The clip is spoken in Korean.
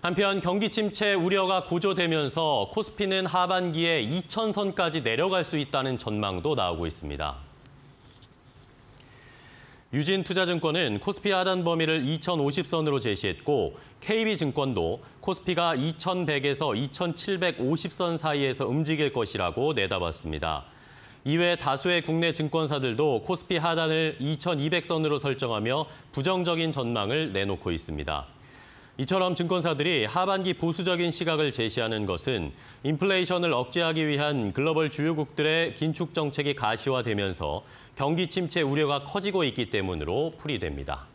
한편 경기 침체 우려가 고조되면서 코스피는 하반기에 2 0 0 0선까지 내려갈 수 있다는 전망도 나오고 있습니다. 유진투자증권은 코스피 하단 범위를 2,050선으로 제시했고 KB증권도 코스피가 2,100에서 2,750선 사이에서 움직일 것이라고 내다봤습니다. 이외 다수의 국내 증권사들도 코스피 하단을 2,200선으로 설정하며 부정적인 전망을 내놓고 있습니다. 이처럼 증권사들이 하반기 보수적인 시각을 제시하는 것은 인플레이션을 억제하기 위한 글로벌 주요국들의 긴축 정책이 가시화되면서 경기 침체 우려가 커지고 있기 때문으로 풀이됩니다.